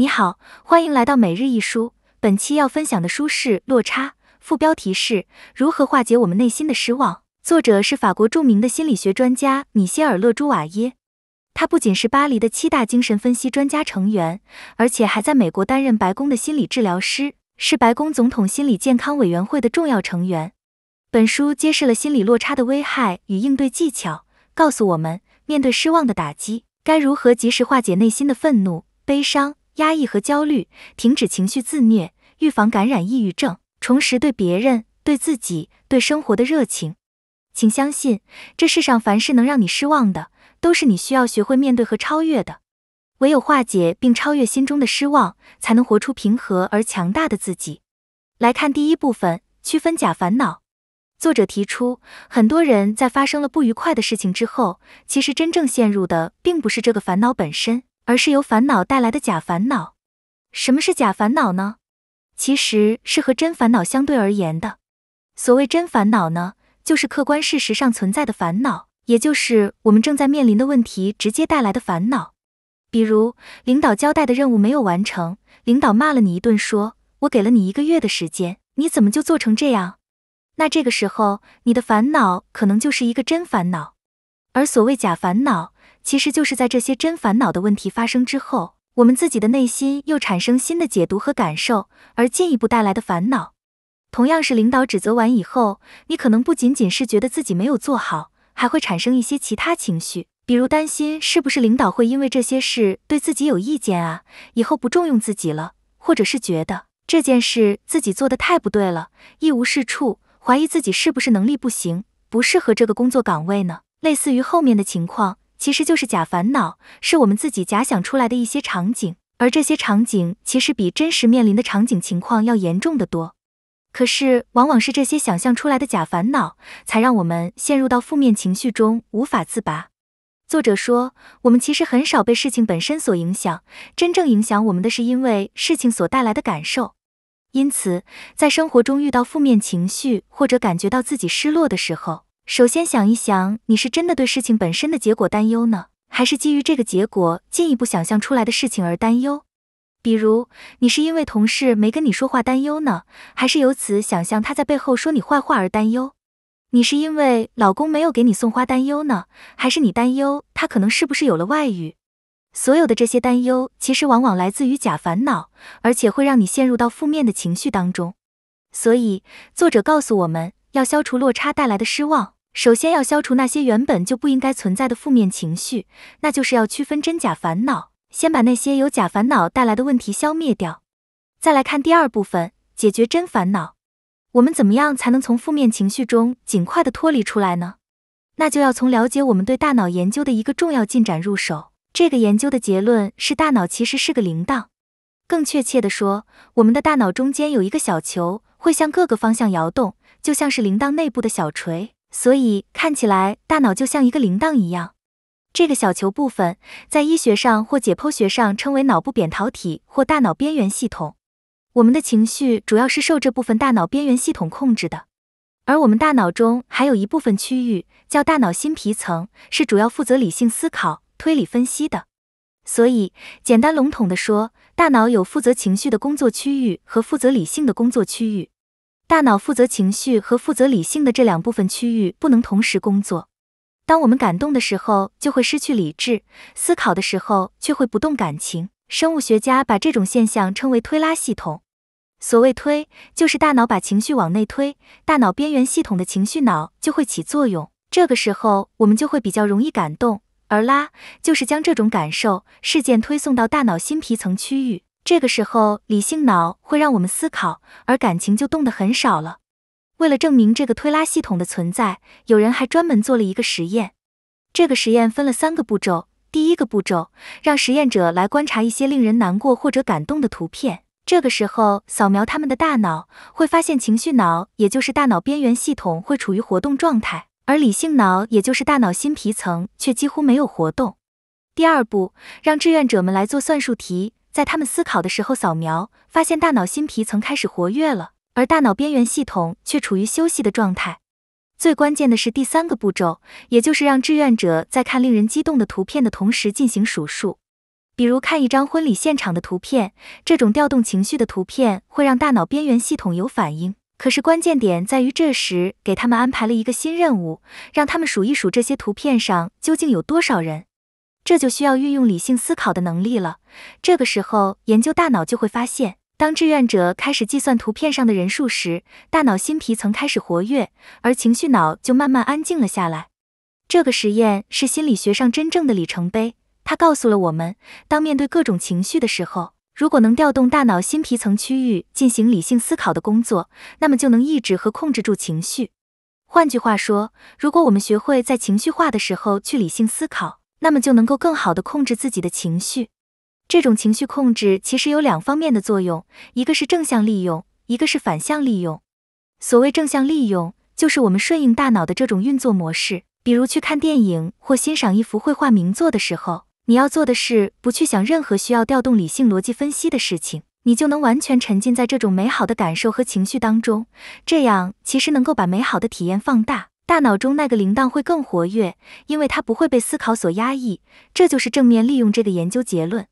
你好，欢迎来到每日一书。本期要分享的书是《落差》，副标题是“如何化解我们内心的失望”。作者是法国著名的心理学专家米歇尔·勒朱瓦耶。他不仅是巴黎的七大精神分析专家成员，而且还在美国担任白宫的心理治疗师，是白宫总统心理健康委员会的重要成员。本书揭示了心理落差的危害与应对技巧，告诉我们面对失望的打击，该如何及时化解内心的愤怒、悲伤。压抑和焦虑，停止情绪自虐，预防感染抑郁症，重拾对别人、对自己、对生活的热情。请相信，这世上凡是能让你失望的，都是你需要学会面对和超越的。唯有化解并超越心中的失望，才能活出平和而强大的自己。来看第一部分：区分假烦恼。作者提出，很多人在发生了不愉快的事情之后，其实真正陷入的并不是这个烦恼本身。而是由烦恼带来的假烦恼。什么是假烦恼呢？其实是和真烦恼相对而言的。所谓真烦恼呢，就是客观事实上存在的烦恼，也就是我们正在面临的问题直接带来的烦恼。比如，领导交代的任务没有完成，领导骂了你一顿，说：“我给了你一个月的时间，你怎么就做成这样？”那这个时候，你的烦恼可能就是一个真烦恼。而所谓假烦恼，其实就是在这些真烦恼的问题发生之后，我们自己的内心又产生新的解读和感受，而进一步带来的烦恼，同样是领导指责完以后，你可能不仅仅是觉得自己没有做好，还会产生一些其他情绪，比如担心是不是领导会因为这些事对自己有意见啊，以后不重用自己了，或者是觉得这件事自己做的太不对了，一无是处，怀疑自己是不是能力不行，不适合这个工作岗位呢？类似于后面的情况。其实就是假烦恼，是我们自己假想出来的一些场景，而这些场景其实比真实面临的场景情况要严重的多。可是，往往是这些想象出来的假烦恼，才让我们陷入到负面情绪中无法自拔。作者说，我们其实很少被事情本身所影响，真正影响我们的是因为事情所带来的感受。因此，在生活中遇到负面情绪或者感觉到自己失落的时候，首先想一想，你是真的对事情本身的结果担忧呢，还是基于这个结果进一步想象出来的事情而担忧？比如，你是因为同事没跟你说话担忧呢，还是由此想象他在背后说你坏话而担忧？你是因为老公没有给你送花担忧呢，还是你担忧他可能是不是有了外遇？所有的这些担忧其实往往来自于假烦恼，而且会让你陷入到负面的情绪当中。所以，作者告诉我们要消除落差带来的失望。首先要消除那些原本就不应该存在的负面情绪，那就是要区分真假烦恼，先把那些由假烦恼带来的问题消灭掉。再来看第二部分，解决真烦恼，我们怎么样才能从负面情绪中尽快的脱离出来呢？那就要从了解我们对大脑研究的一个重要进展入手。这个研究的结论是，大脑其实是个铃铛，更确切的说，我们的大脑中间有一个小球，会向各个方向摇动，就像是铃铛内部的小锤。所以看起来，大脑就像一个铃铛一样。这个小球部分在医学上或解剖学上称为脑部扁桃体或大脑边缘系统。我们的情绪主要是受这部分大脑边缘系统控制的。而我们大脑中还有一部分区域叫大脑新皮层，是主要负责理性思考、推理分析的。所以，简单笼统地说，大脑有负责情绪的工作区域和负责理性的工作区域。大脑负责情绪和负责理性的这两部分区域不能同时工作。当我们感动的时候，就会失去理智；思考的时候，却会不动感情。生物学家把这种现象称为“推拉系统”。所谓“推”，就是大脑把情绪往内推，大脑边缘系统的情绪脑就会起作用。这个时候，我们就会比较容易感动；而“拉”，就是将这种感受、事件推送到大脑新皮层区域。这个时候，理性脑会让我们思考，而感情就动得很少了。为了证明这个推拉系统的存在，有人还专门做了一个实验。这个实验分了三个步骤。第一个步骤，让实验者来观察一些令人难过或者感动的图片，这个时候扫描他们的大脑，会发现情绪脑，也就是大脑边缘系统会处于活动状态，而理性脑，也就是大脑新皮层却几乎没有活动。第二步，让志愿者们来做算术题。在他们思考的时候，扫描发现大脑新皮层开始活跃了，而大脑边缘系统却处于休息的状态。最关键的是第三个步骤，也就是让志愿者在看令人激动的图片的同时进行数数，比如看一张婚礼现场的图片，这种调动情绪的图片会让大脑边缘系统有反应。可是关键点在于，这时给他们安排了一个新任务，让他们数一数这些图片上究竟有多少人。这就需要运用理性思考的能力了。这个时候，研究大脑就会发现，当志愿者开始计算图片上的人数时，大脑新皮层开始活跃，而情绪脑就慢慢安静了下来。这个实验是心理学上真正的里程碑，它告诉了我们，当面对各种情绪的时候，如果能调动大脑新皮层区域进行理性思考的工作，那么就能抑制和控制住情绪。换句话说，如果我们学会在情绪化的时候去理性思考，那么就能够更好的控制自己的情绪。这种情绪控制其实有两方面的作用，一个是正向利用，一个是反向利用。所谓正向利用，就是我们顺应大脑的这种运作模式，比如去看电影或欣赏一幅绘画名作的时候，你要做的是不去想任何需要调动理性逻辑分析的事情，你就能完全沉浸在这种美好的感受和情绪当中。这样其实能够把美好的体验放大。大脑中那个铃铛会更活跃，因为它不会被思考所压抑。这就是正面利用这个研究结论。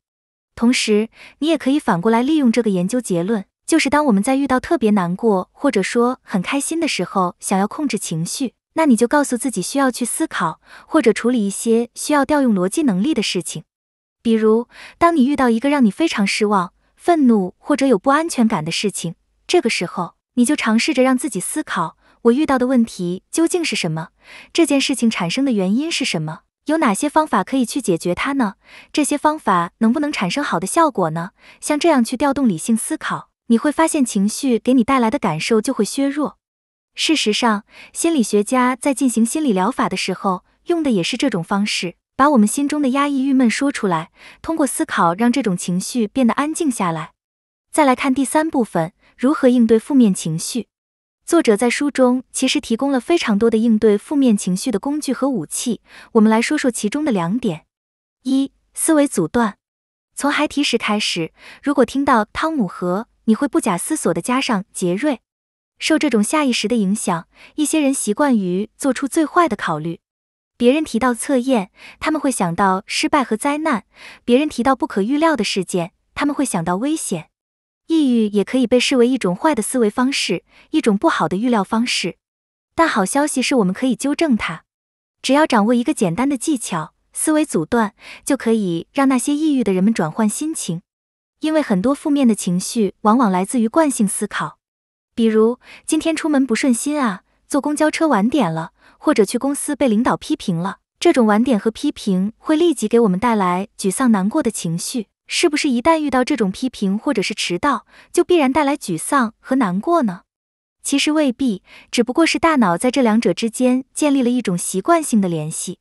同时，你也可以反过来利用这个研究结论，就是当我们在遇到特别难过或者说很开心的时候，想要控制情绪，那你就告诉自己需要去思考或者处理一些需要调用逻辑能力的事情。比如，当你遇到一个让你非常失望、愤怒或者有不安全感的事情，这个时候，你就尝试着让自己思考。我遇到的问题究竟是什么？这件事情产生的原因是什么？有哪些方法可以去解决它呢？这些方法能不能产生好的效果呢？像这样去调动理性思考，你会发现情绪给你带来的感受就会削弱。事实上，心理学家在进行心理疗法的时候，用的也是这种方式，把我们心中的压抑、郁闷说出来，通过思考让这种情绪变得安静下来。再来看第三部分，如何应对负面情绪。作者在书中其实提供了非常多的应对负面情绪的工具和武器。我们来说说其中的两点：一、思维阻断。从孩提时开始，如果听到“汤姆和”，你会不假思索的加上“杰瑞”。受这种下意识的影响，一些人习惯于做出最坏的考虑。别人提到测验，他们会想到失败和灾难；别人提到不可预料的事件，他们会想到危险。抑郁也可以被视为一种坏的思维方式，一种不好的预料方式。但好消息是我们可以纠正它，只要掌握一个简单的技巧——思维阻断，就可以让那些抑郁的人们转换心情。因为很多负面的情绪往往来自于惯性思考，比如今天出门不顺心啊，坐公交车晚点了，或者去公司被领导批评了，这种晚点和批评会立即给我们带来沮丧、难过的情绪。是不是一旦遇到这种批评或者是迟到，就必然带来沮丧和难过呢？其实未必，只不过是大脑在这两者之间建立了一种习惯性的联系。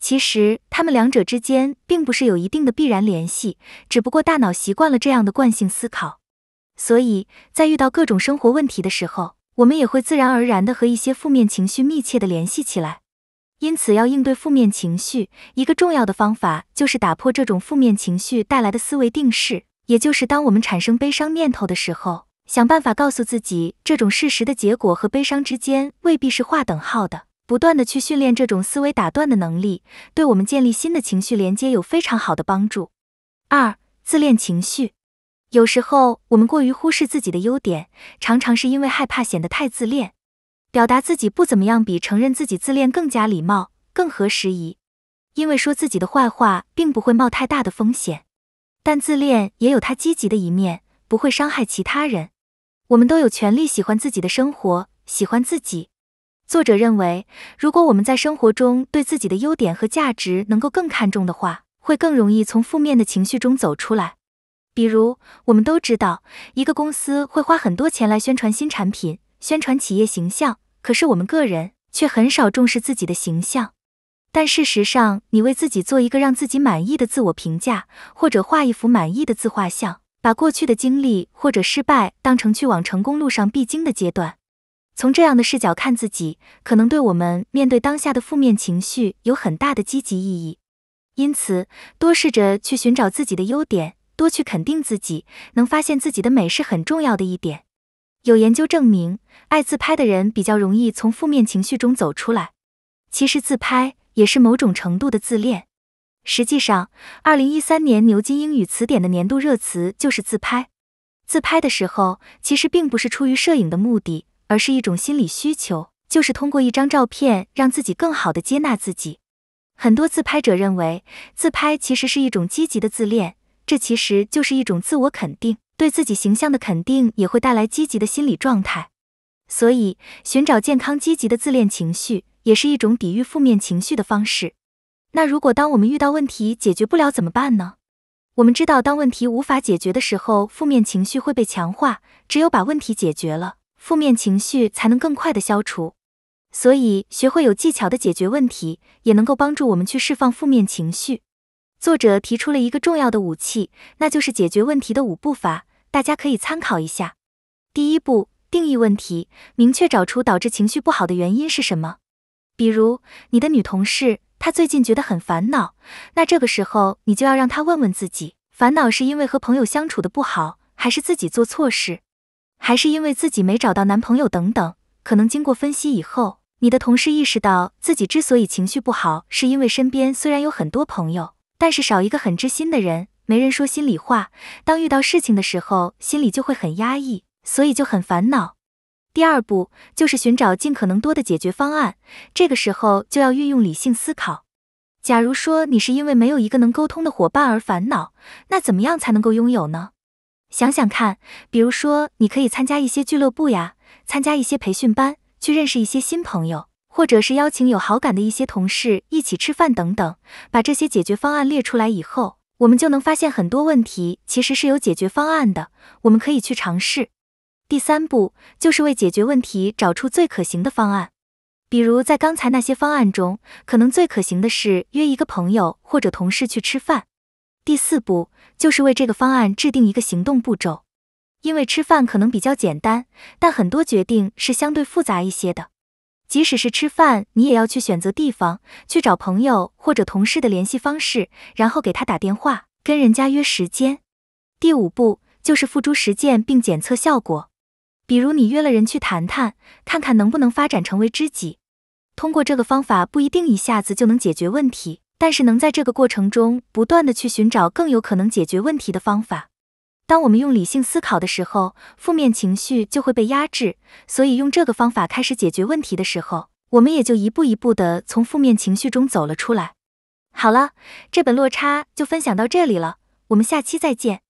其实他们两者之间并不是有一定的必然联系，只不过大脑习惯了这样的惯性思考。所以在遇到各种生活问题的时候，我们也会自然而然的和一些负面情绪密切的联系起来。因此，要应对负面情绪，一个重要的方法就是打破这种负面情绪带来的思维定式。也就是，当我们产生悲伤念头的时候，想办法告诉自己，这种事实的结果和悲伤之间未必是划等号的。不断的去训练这种思维打断的能力，对我们建立新的情绪连接有非常好的帮助。二、自恋情绪，有时候我们过于忽视自己的优点，常常是因为害怕显得太自恋。表达自己不怎么样，比承认自己自恋更加礼貌、更合时宜。因为说自己的坏话并不会冒太大的风险，但自恋也有它积极的一面，不会伤害其他人。我们都有权利喜欢自己的生活，喜欢自己。作者认为，如果我们在生活中对自己的优点和价值能够更看重的话，会更容易从负面的情绪中走出来。比如，我们都知道，一个公司会花很多钱来宣传新产品。宣传企业形象，可是我们个人却很少重视自己的形象。但事实上，你为自己做一个让自己满意的自我评价，或者画一幅满意的自画像，把过去的经历或者失败当成去往成功路上必经的阶段。从这样的视角看自己，可能对我们面对当下的负面情绪有很大的积极意义。因此，多试着去寻找自己的优点，多去肯定自己，能发现自己的美是很重要的一点。有研究证明，爱自拍的人比较容易从负面情绪中走出来。其实，自拍也是某种程度的自恋。实际上，二零一三年牛津英语词典的年度热词就是“自拍”。自拍的时候，其实并不是出于摄影的目的，而是一种心理需求，就是通过一张照片让自己更好的接纳自己。很多自拍者认为，自拍其实是一种积极的自恋，这其实就是一种自我肯定。对自己形象的肯定也会带来积极的心理状态，所以寻找健康积极的自恋情绪也是一种抵御负面情绪的方式。那如果当我们遇到问题解决不了怎么办呢？我们知道，当问题无法解决的时候，负面情绪会被强化。只有把问题解决了，负面情绪才能更快的消除。所以，学会有技巧的解决问题，也能够帮助我们去释放负面情绪。作者提出了一个重要的武器，那就是解决问题的五步法。大家可以参考一下，第一步，定义问题，明确找出导致情绪不好的原因是什么。比如，你的女同事她最近觉得很烦恼，那这个时候你就要让她问问自己，烦恼是因为和朋友相处的不好，还是自己做错事，还是因为自己没找到男朋友等等。可能经过分析以后，你的同事意识到自己之所以情绪不好，是因为身边虽然有很多朋友，但是少一个很知心的人。没人说心里话，当遇到事情的时候，心里就会很压抑，所以就很烦恼。第二步就是寻找尽可能多的解决方案，这个时候就要运用理性思考。假如说你是因为没有一个能沟通的伙伴而烦恼，那怎么样才能够拥有呢？想想看，比如说你可以参加一些俱乐部呀，参加一些培训班，去认识一些新朋友，或者是邀请有好感的一些同事一起吃饭等等。把这些解决方案列出来以后。我们就能发现很多问题其实是有解决方案的，我们可以去尝试。第三步就是为解决问题找出最可行的方案，比如在刚才那些方案中，可能最可行的是约一个朋友或者同事去吃饭。第四步就是为这个方案制定一个行动步骤，因为吃饭可能比较简单，但很多决定是相对复杂一些的。即使是吃饭，你也要去选择地方，去找朋友或者同事的联系方式，然后给他打电话，跟人家约时间。第五步就是付诸实践并检测效果，比如你约了人去谈谈，看看能不能发展成为知己。通过这个方法不一定一下子就能解决问题，但是能在这个过程中不断的去寻找更有可能解决问题的方法。当我们用理性思考的时候，负面情绪就会被压制。所以用这个方法开始解决问题的时候，我们也就一步一步的从负面情绪中走了出来。好了，这本落差就分享到这里了，我们下期再见。